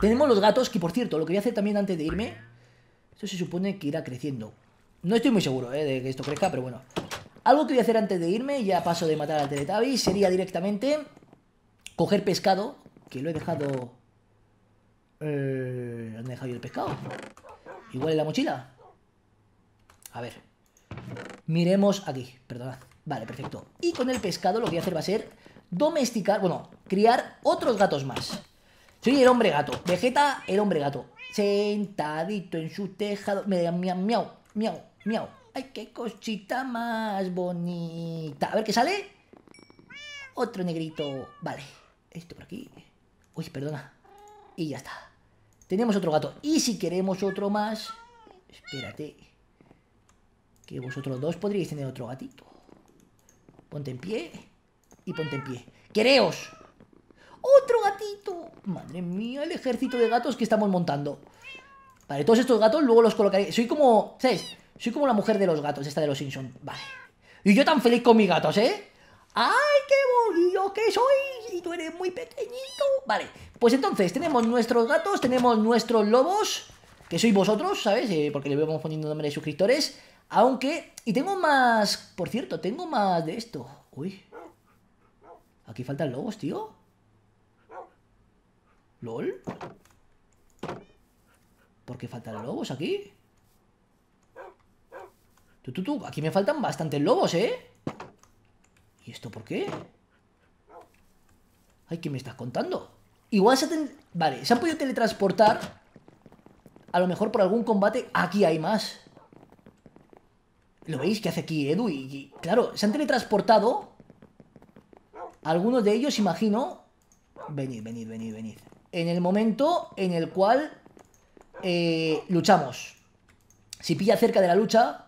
Tenemos los gatos, que por cierto, lo que voy a hacer también antes de irme... Esto se supone que irá creciendo. No estoy muy seguro eh, de que esto crezca, pero bueno. Algo que voy a hacer antes de irme, ya paso de matar al Teletubby, sería directamente coger pescado, que lo he dejado... Eh, ¿Dónde he dejado yo el pescado? Igual en la mochila. A ver. Miremos aquí, perdonad. Vale, perfecto. Y con el pescado lo que voy a hacer va a ser domesticar, bueno, criar otros gatos más. Soy el hombre gato. Vegeta, el hombre gato. Sentadito en su tejado. Miau, miau, miau, miau qué cosita más bonita! A ver qué sale. Otro negrito. Vale. Esto por aquí. Uy, perdona. Y ya está. Tenemos otro gato. Y si queremos otro más... Espérate. Que vosotros dos podríais tener otro gatito. Ponte en pie. Y ponte en pie. ¡Quereos! ¡Otro gatito! Madre mía, el ejército de gatos que estamos montando. Vale, todos estos gatos luego los colocaré. Soy como... ¿Sabes? Soy como la mujer de los gatos, esta de los Simpsons. Vale. Y yo tan feliz con mis gatos, ¿eh? ¡Ay, qué bonito que soy! Y tú eres muy pequeñito. Vale, pues entonces tenemos nuestros gatos, tenemos nuestros lobos, que sois vosotros, ¿sabes? Eh, porque le vamos poniendo nombre de suscriptores. Aunque, y tengo más, por cierto, tengo más de esto. Uy. Aquí faltan lobos, tío. ¿Lol? ¿Por qué faltan lobos aquí? aquí me faltan bastantes lobos, ¿eh? ¿Y esto por qué? Ay, ¿qué me estás contando? Igual se han... Vale, se han podido teletransportar A lo mejor por algún combate Aquí hay más ¿Lo veis que hace aquí Edu? y, claro, se han teletransportado Algunos de ellos, imagino Venid, venid, venid, venid En el momento en el cual eh, Luchamos Si pilla cerca de la lucha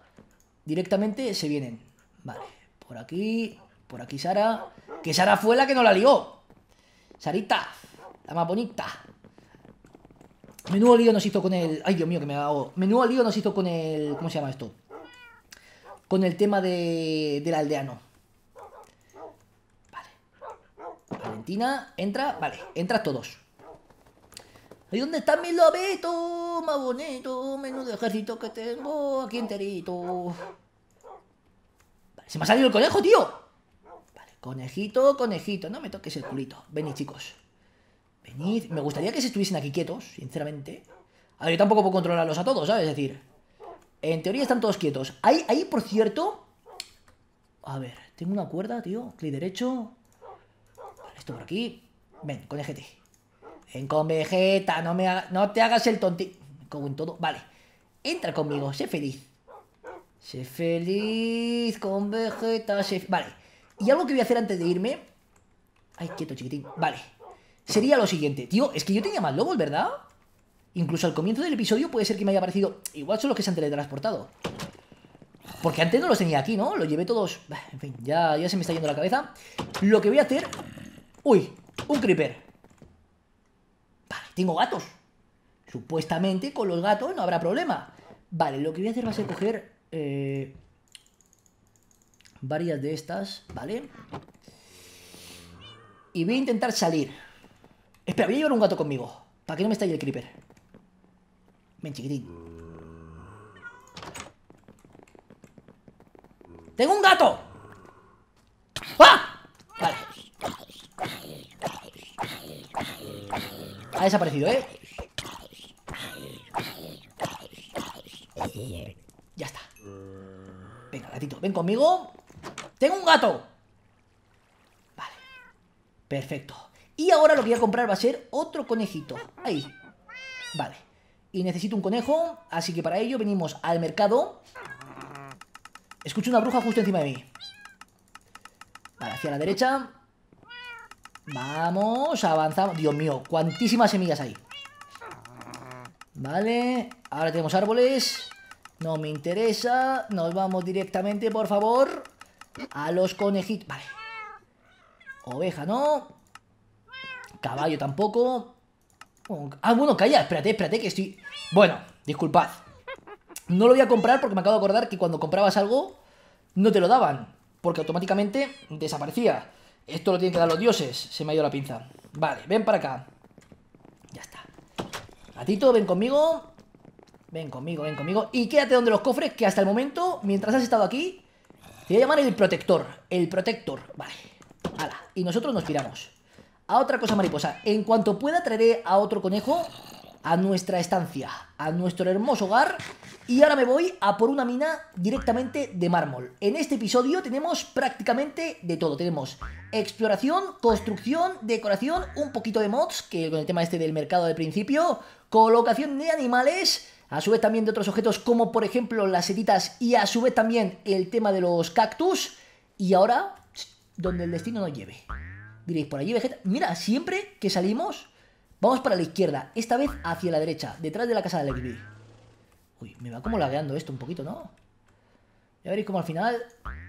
directamente se vienen. Vale, por aquí, por aquí Sara. Que Sara fue la que nos la lió. Sarita, la más bonita. Menudo lío nos hizo con el... Ay, Dios mío, que me hago... Menudo lío nos hizo con el... ¿Cómo se llama esto? Con el tema de... del aldeano. Vale. Valentina, entra... Vale, entras todos. ¿Y dónde están mi lobito más bonito? Menudo ejército que tengo aquí enterito. Vale, se me ha salido el conejo, tío. Vale, conejito, conejito. No me toques el culito. Venid, chicos. Venid. Me gustaría que se estuviesen aquí quietos, sinceramente. A ver, yo tampoco puedo controlarlos a todos, ¿sabes? Es decir, en teoría están todos quietos. Ahí, ahí por cierto... A ver, tengo una cuerda, tío. Clic derecho. Vale, esto por aquí. Ven, conejete. En con Vegeta, no, me no te hagas el tonti Como en todo. Vale. Entra conmigo, sé feliz. Sé feliz con Vegeta. Sé... Vale. Y algo que voy a hacer antes de irme. Ay, quieto, chiquitín. Vale. Sería lo siguiente. Tío, es que yo tenía más lobos, ¿verdad? Incluso al comienzo del episodio puede ser que me haya parecido. Igual son los que se han teletransportado. Porque antes no los tenía aquí, ¿no? Los llevé todos. En fin, ya, ya se me está yendo la cabeza. Lo que voy a hacer. Uy, un creeper. Tengo gatos. Supuestamente con los gatos no habrá problema. Vale, lo que voy a hacer va a ser coger eh, varias de estas, ¿vale? Y voy a intentar salir. Espera, voy a llevar un gato conmigo. Para que no me estalle el creeper. Ven, ¡Tengo un gato! ¡Ah! Vale. Ha desaparecido, ¿eh? Ya está. Venga, gatito, ven conmigo. ¡Tengo un gato! Vale. Perfecto. Y ahora lo que voy a comprar va a ser otro conejito. Ahí. Vale. Y necesito un conejo, así que para ello venimos al mercado. Escucho una bruja justo encima de mí. Vale, hacia la derecha. Vamos, avanzamos. Dios mío, cuantísimas semillas hay. Vale, ahora tenemos árboles. No me interesa. Nos vamos directamente, por favor, a los conejitos. Vale. Oveja, ¿no? Caballo tampoco. Ah, bueno, calla, espérate, espérate, que estoy... Bueno, disculpad. No lo voy a comprar porque me acabo de acordar que cuando comprabas algo no te lo daban, porque automáticamente desaparecía. Esto lo tienen que dar los dioses. Se me ha ido la pinza. Vale, ven para acá. Ya está. Gatito, ven conmigo. Ven conmigo, ven conmigo. Y quédate donde los cofres, que hasta el momento, mientras has estado aquí, te voy a llamar el protector. El protector. Vale. Hala. Y nosotros nos tiramos A otra cosa mariposa. En cuanto pueda, traeré a otro conejo a nuestra estancia, a nuestro hermoso hogar. Y ahora me voy a por una mina directamente de mármol. En este episodio tenemos prácticamente de todo. Tenemos exploración, construcción, decoración, un poquito de mods, que con el tema este del mercado de principio, colocación de animales, a su vez también de otros objetos como por ejemplo las setitas y a su vez también el tema de los cactus. Y ahora, donde el destino nos lleve. Diréis, por allí, vegeta... Mira, siempre que salimos Vamos para la izquierda, esta vez hacia la derecha, detrás de la casa de viví Uy, me va como lagueando esto un poquito, ¿no? Ya veréis cómo al final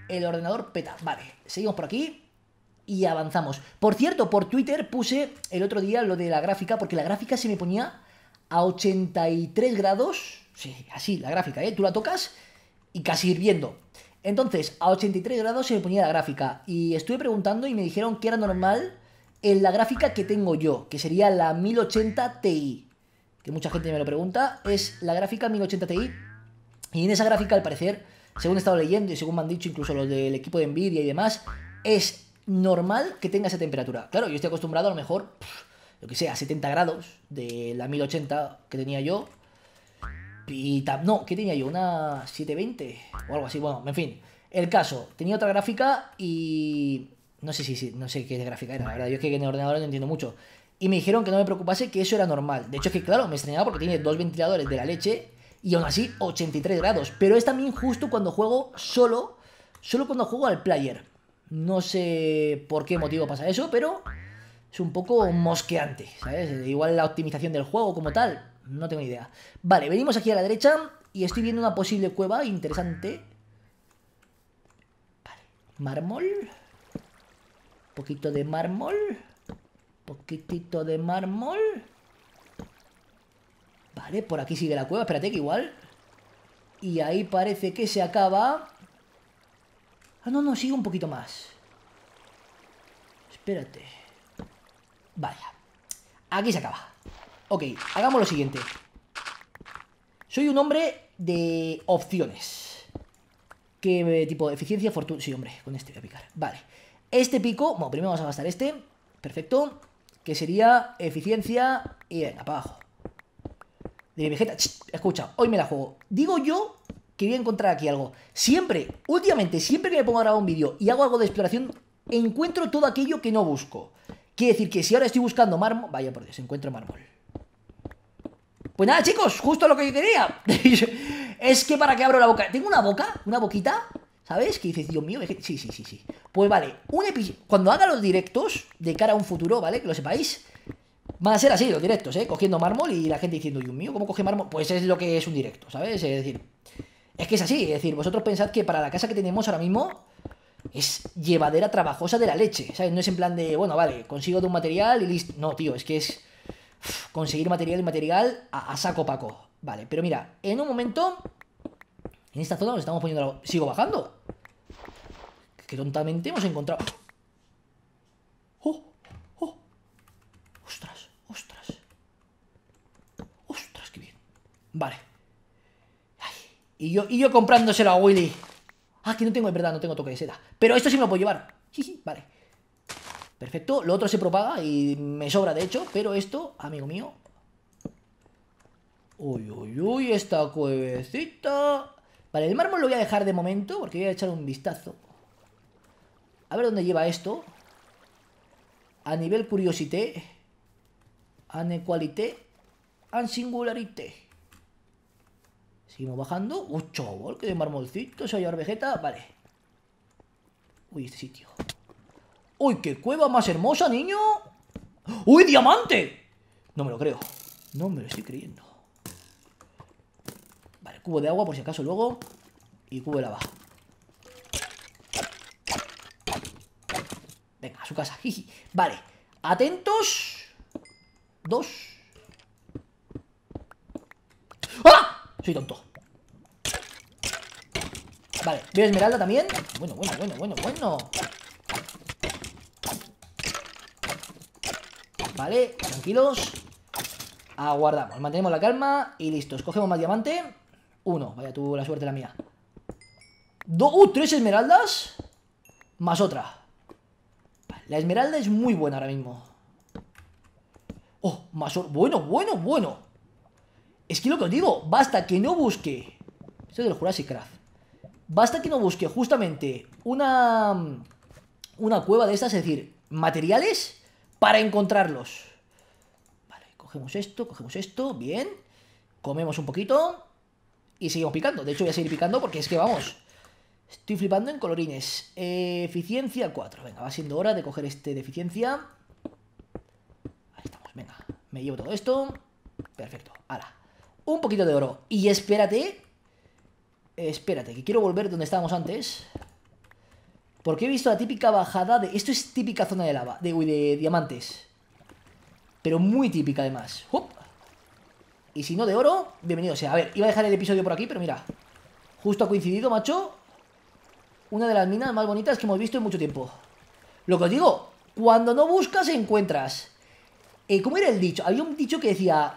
el ordenador peta. Vale, seguimos por aquí y avanzamos. Por cierto, por Twitter puse el otro día lo de la gráfica, porque la gráfica se me ponía a 83 grados. Sí, así, la gráfica, ¿eh? Tú la tocas y casi hirviendo. Entonces, a 83 grados se me ponía la gráfica. Y estuve preguntando y me dijeron que era normal en la gráfica que tengo yo, que sería la 1080 Ti, que mucha gente me lo pregunta, es la gráfica 1080 Ti. Y en esa gráfica, al parecer, según he estado leyendo y según me han dicho incluso los del equipo de Nvidia y demás, es normal que tenga esa temperatura. Claro, yo estoy acostumbrado a lo mejor, lo que sea, a 70 grados de la 1080 que tenía yo. Y no, ¿qué tenía yo? Una 720 o algo así. Bueno, en fin. El caso, tenía otra gráfica y no sé, si, no sé qué gráfica era, la verdad. Yo es que en el ordenador no entiendo mucho. Y me dijeron que no me preocupase, que eso era normal. De hecho, es que claro, me extrañaba porque tiene dos ventiladores de la leche y aún así 83 grados. Pero es también justo cuando juego solo, solo cuando juego al player. No sé por qué motivo pasa eso, pero es un poco mosqueante, ¿sabes? Igual la optimización del juego como tal, no tengo ni idea. Vale, venimos aquí a la derecha y estoy viendo una posible cueva interesante. Vale, mármol. Poquito de mármol. Poquitito de mármol. Vale, por aquí sigue la cueva. Espérate que igual. Y ahí parece que se acaba. Ah, no, no, sigue un poquito más. Espérate. Vaya. Aquí se acaba. Ok, hagamos lo siguiente. Soy un hombre de opciones. Que tipo? Eficiencia, fortuna... Sí, hombre, con este voy a picar. Vale. Este pico, bueno, primero vamos a gastar este, perfecto, que sería eficiencia y venga, para abajo. De Vegeta, escucha, hoy me la juego. Digo yo que voy a encontrar aquí algo. Siempre, últimamente, siempre que me pongo a grabar un vídeo y hago algo de exploración, encuentro todo aquello que no busco. Quiere decir que si ahora estoy buscando mármol, vaya por Dios, encuentro mármol. Pues nada, chicos, justo lo que yo quería. es que para que abro la boca. Tengo una boca, una boquita, ¿Sabes? Que dices, Dios mío, sí, sí, sí, sí. Pues vale, un episodio. Cuando haga los directos de cara a un futuro, ¿vale? Que lo sepáis. Van a ser así los directos, ¿eh? Cogiendo mármol y la gente diciendo, Dios mío, ¿cómo coge mármol? Pues es lo que es un directo, ¿sabes? Es decir, es que es así. Es decir, vosotros pensad que para la casa que tenemos ahora mismo es llevadera trabajosa de la leche, ¿sabes? No es en plan de, bueno, vale, consigo de un material y listo. No, tío, es que es conseguir material y material a, saco paco. Vale, pero mira, en un momento, en esta zona nos estamos poniendo... Sigo bajando que tontamente hemos encontrado... ¡Oh! ¡Oh! ¡Ostras! ¡Ostras! ¡Ostras! ¡Qué bien! Vale. Ay, y, yo, y yo comprándoselo a Willy. Ah, que no tengo, es verdad, no tengo toque de seda. Pero esto sí me lo puedo llevar. sí sí vale. Perfecto. Lo otro se propaga y me sobra, de hecho. Pero esto, amigo mío... Uy, uy, uy, esta cuevecita... Vale, el mármol lo voy a dejar de momento porque voy a echar un vistazo. A ver dónde lleva esto. A nivel curiosité. Anecualité equalité. singularité. Seguimos bajando. ¡Uy, chaval! ¡Qué de marmolcito! Se va vegeta. Vale. Uy, este sitio. ¡Uy, qué cueva más hermosa, niño! ¡Uy, diamante! No me lo creo. No me lo estoy creyendo. Vale, cubo de agua por si acaso luego. Y cubo de lava. Venga, a su casa. Jiji. Vale. Atentos. Dos. ¡Ah! Soy tonto. Vale, veo esmeralda también. Bueno, bueno, bueno, bueno, bueno. Vale, tranquilos. Aguardamos, mantenemos la calma y listos. Cogemos más diamante. Uno, vaya tú, la suerte la mía. Dos, uh, tres esmeraldas. Más otra. La esmeralda es muy buena ahora mismo. Oh, más Bueno, bueno, bueno. Es que lo que os digo, basta que no busque... Esto es del Jurassic Craft. Basta que no busque justamente una... Una cueva de estas, es decir, materiales para encontrarlos. Vale, cogemos esto, cogemos esto, bien. Comemos un poquito y seguimos picando. De hecho, voy a seguir picando porque es que vamos. Estoy flipando en colorines. eficiencia 4. Venga, va siendo hora de coger este de eficiencia. Ahí estamos, venga. Me llevo todo esto. Perfecto. Ahora, un poquito de oro. Y espérate. Espérate, que quiero volver donde estábamos antes. Porque he visto la típica bajada de... Esto es típica zona de lava, de, diamantes. Pero muy típica además. Y si no de oro, bienvenido sea. A ver, iba a dejar el episodio por aquí, pero mira. Justo ha coincidido, macho una de las minas más bonitas que hemos visto en mucho tiempo. Lo que os digo, cuando no buscas, encuentras. Eh, ¿Cómo era el dicho? Había un dicho que decía,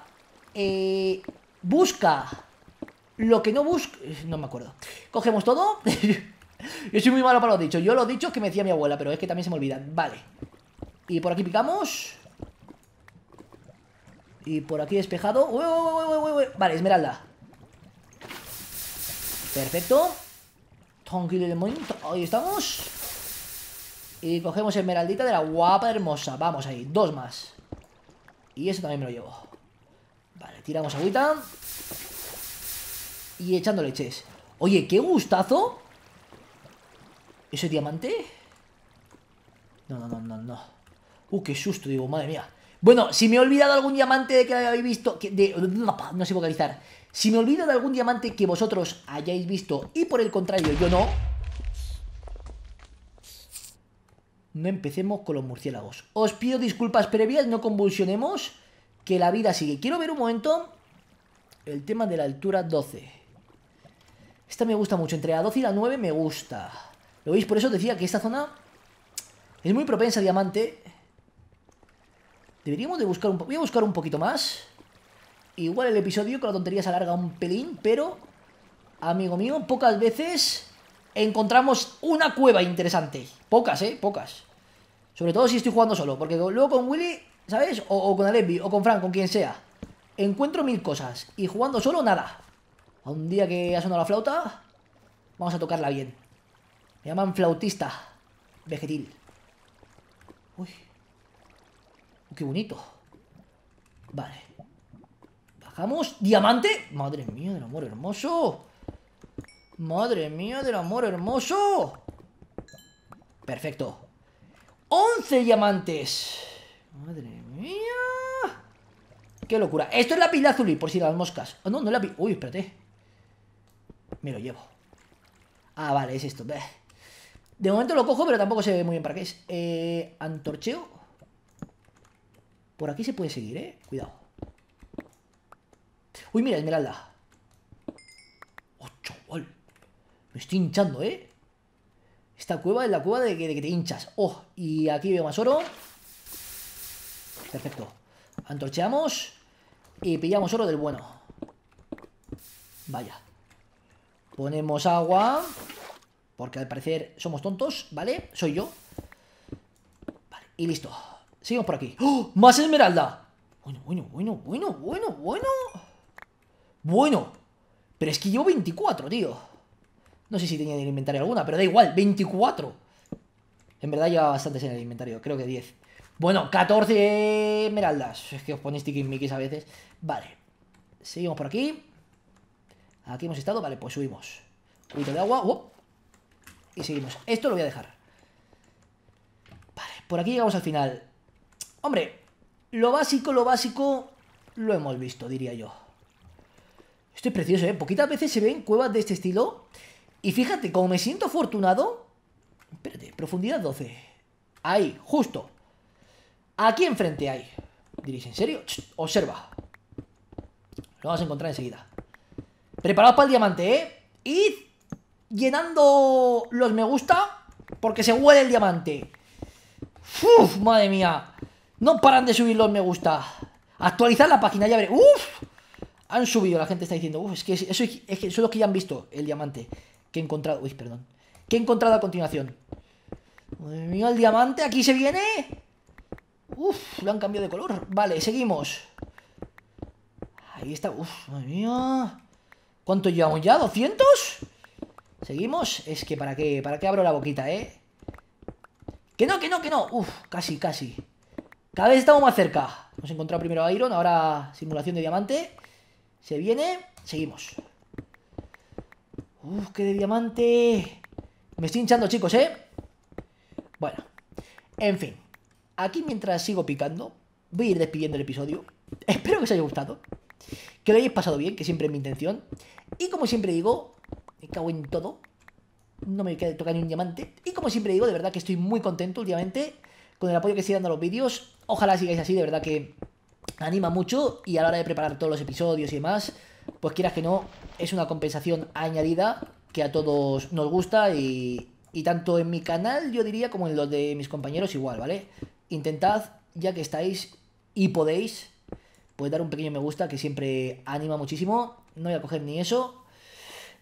eh, busca lo que no busca... No me acuerdo. Cogemos todo. yo soy muy malo para los dichos. Yo los dicho que me decía mi abuela, pero es que también se me olvidan. Vale. Y por aquí picamos. Y por aquí despejado. vale, esmeralda. Perfecto. Tranquilo de momento. Ahí estamos. Y cogemos esmeraldita de la guapa hermosa. Vamos ahí, dos más. Y eso también me lo llevo. Vale, tiramos agüita. Y echando leches. Oye, qué gustazo. ¿Ese diamante? No, no, no, no, no. Uh, qué susto, digo, madre mía. Bueno, si me he olvidado algún diamante de que habéis visto, que de, no sé vocalizar. Si me olvido de algún diamante que vosotros hayáis visto y por el contrario yo no, no empecemos con los murciélagos. Os pido disculpas previas, no convulsionemos, que la vida sigue. Quiero ver un momento el tema de la altura 12. Esta me gusta mucho, entre la 12 y la 9 me gusta. ¿Lo veis? Por eso decía que esta zona es muy propensa a diamante. Deberíamos de buscar un, voy a buscar un poquito más. Igual el episodio con la tontería se alarga un pelín, pero, amigo mío, pocas veces encontramos una cueva interesante. Pocas, ¿eh? Pocas. Sobre todo si estoy jugando solo, porque luego con Willy, ¿sabes? O, con Alevi, o con Frank, con quien sea. Encuentro mil cosas, y jugando solo, nada. A un día que ha sonado la flauta, vamos a tocarla bien. Me llaman flautista. Vegetil. Uy. Qué bonito. Vale. Diamante. Madre mía del amor hermoso. Madre mía del amor hermoso. Perfecto. ¡Once diamantes. Madre mía. Qué locura. Esto es la pila azul, por si las moscas. Ah, no, no la Uy, espérate. Me lo llevo. Ah, vale, es esto. De momento lo cojo, pero tampoco se ve muy bien para qué es. Eh, antorcheo. Por aquí se puede seguir, eh. Cuidado. Uy, mira, Esmeralda. ¡Oh, chaval! Me estoy hinchando, ¿eh? Esta cueva es la cueva de que, te hinchas. ¡Oh! Y aquí veo más oro. Perfecto. Antorcheamos. Y pillamos oro del bueno. Vaya. Ponemos agua. Porque al parecer somos tontos, ¿vale? Soy yo. Vale, y listo. Seguimos por aquí. ¡Oh! ¡Más esmeralda! Bueno, bueno, bueno, bueno, bueno, bueno. Bueno, pero es que llevo 24, tío. No sé si tenía en el inventario alguna, pero da igual, 24. En verdad lleva bastantes en el inventario, creo que 10. Bueno, 14 esmeraldas. Es que os ponéis tiquismiquis a veces. Vale. Seguimos por aquí. Aquí hemos estado. Vale, pues subimos. poquito de agua. Y seguimos. Esto lo voy a dejar. Vale, por aquí llegamos al final. Hombre, lo básico, lo básico lo hemos visto, diría yo. Esto es precioso, ¿eh? Poquitas veces se ven cuevas de este estilo. Y fíjate, como me siento afortunado... Espérate, profundidad 12. Ahí, justo. Aquí enfrente hay. Diréis, ¿en serio? observa. Lo vamos a encontrar enseguida. Preparados para el diamante, ¿eh? Y llenando los me gusta porque se huele el diamante. ¡Uf! Madre mía. No paran de subir los me gusta. Actualizar la página, ya veré. ¡Uf! han subido, la gente está diciendo, Uf, es que, eso, es que son los que ya han visto el diamante que he encontrado. Uy, perdón. Que he encontrado a continuación. Madre mía, el diamante, aquí se viene. Uf, lo han cambiado de color. Vale, seguimos. Ahí está. Uf, madre mía. ¿Cuánto llevamos ya? ¿200? Seguimos. Es que para qué, para qué abro la boquita, ¿eh? Que no, que no, que no. Uf, casi, casi. Cada vez estamos más cerca. Hemos encontrado primero a Iron, ahora simulación de diamante. Se viene, seguimos. Uf, qué de diamante. Me estoy hinchando, chicos, ¿eh? Bueno, en fin. Aquí mientras sigo picando, voy a ir despidiendo el episodio. Espero que os haya gustado. Que lo hayáis pasado bien, que siempre es mi intención. Y como siempre digo, me cago en todo. No me tocar ni un diamante. Y como siempre digo, de verdad que estoy muy contento últimamente con el apoyo que estoy dando a los vídeos. Ojalá sigáis así, de verdad que anima mucho y a la hora de preparar todos los episodios y demás, pues quieras que no, es una compensación añadida que a todos nos gusta y, y tanto en mi canal yo diría como en los de mis compañeros igual, ¿vale? Intentad, ya que estáis y podéis, pues dar un pequeño me gusta que siempre anima muchísimo, no voy a coger ni eso.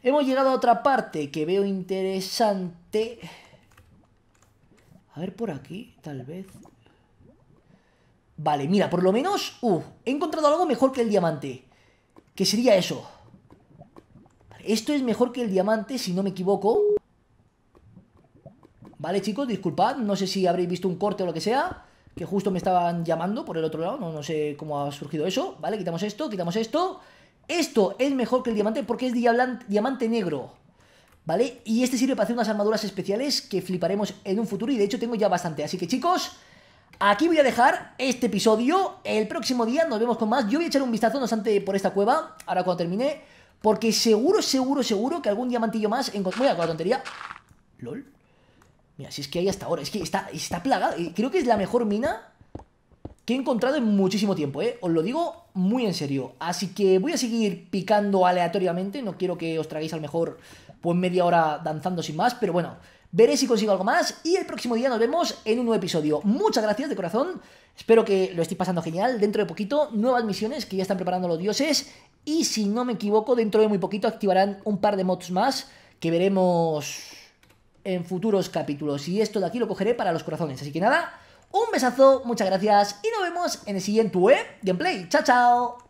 Hemos llegado a otra parte que veo interesante. A ver por aquí, tal vez. Vale, mira, por lo menos uh, he encontrado algo mejor que el diamante. qué sería eso. esto es mejor que el diamante, si no me equivoco. Vale, chicos, disculpad. No sé si habréis visto un corte o lo que sea. Que justo me estaban llamando por el otro lado. No, no sé cómo ha surgido eso. Vale, quitamos esto, quitamos esto. Esto es mejor que el diamante porque es diamante negro. ¿Vale? Y este sirve para hacer unas armaduras especiales que fliparemos en un futuro. Y de hecho tengo ya bastante. Así que chicos... Aquí voy a dejar este episodio. El próximo día nos vemos con más. Yo voy a echar un vistazo no obstante por esta cueva, ahora cuando termine. Porque seguro, seguro, seguro que algún diamantillo más encontré. Voy a la tontería. LOL. Mira, si es que hay hasta ahora. Es que está, está plagado. Creo que es la mejor mina que he encontrado en muchísimo tiempo, ¿eh? Os lo digo muy en serio. Así que voy a seguir picando aleatoriamente. No quiero que os traguéis al mejor pues media hora danzando sin más. Pero bueno, Veré si consigo algo más y el próximo día nos vemos en un nuevo episodio. Muchas gracias de corazón. Espero que lo estéis pasando genial. Dentro de poquito, nuevas misiones que ya están preparando los dioses. Y si no me equivoco, dentro de muy poquito activarán un par de mods más que veremos en futuros capítulos. Y esto de aquí lo cogeré para los corazones. Así que nada, un besazo, muchas gracias y nos vemos en el siguiente web gameplay. ¡Chao, chao!